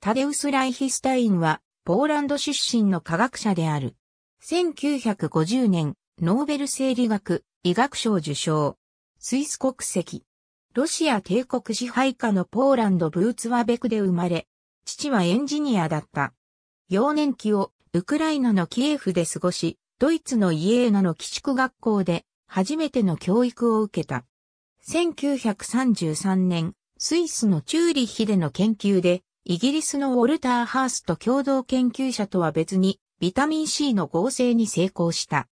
タデウス・ライヒスタインは、ポーランド出身の科学者である。1950年、ノーベル生理学、医学賞受賞。スイス国籍。ロシア帝国支配下のポーランドブーツワベクで生まれ、父はエンジニアだった。幼年期をウクライナのキエフで過ごし、ドイツのイエーナの寄宿学校で初めての教育を受けた。1933年、スイスのチューリッヒでの研究でイギリスのウォルター・ハースと共同研究者とは別に、ビタミン C の合成に成功した。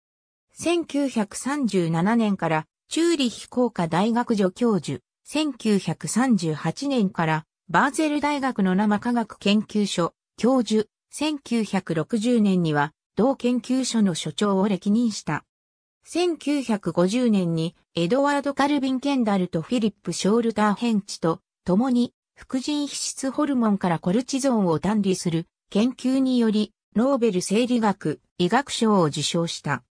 1937年からチューリヒ工科大学助教授、1938年からバーゼル大学の生科学研究所教授、1960年には同研究所の所長を歴任した。1950年にエドワード・カルビン・ケンダルとフィリップ・ショールター・ヘンチと共に副腎皮質ホルモンからコルチゾンを断離する研究により、ノーベル生理学、医学賞を受賞した。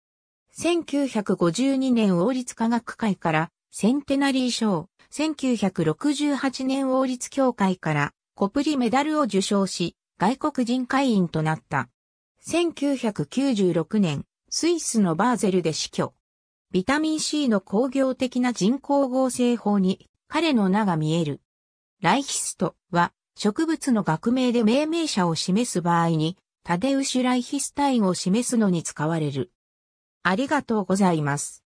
1952年王立科学会からセンテナリー賞、1968年王立協会からコプリメダルを受賞し、外国人会員となった。1996年、スイスのバーゼルで死去。ビタミン C の工業的な人工合成法に彼の名が見える。ライヒストは植物の学名で命名者を示す場合に、タデウシライヒスタインを示すのに使われる。ありがとうございます。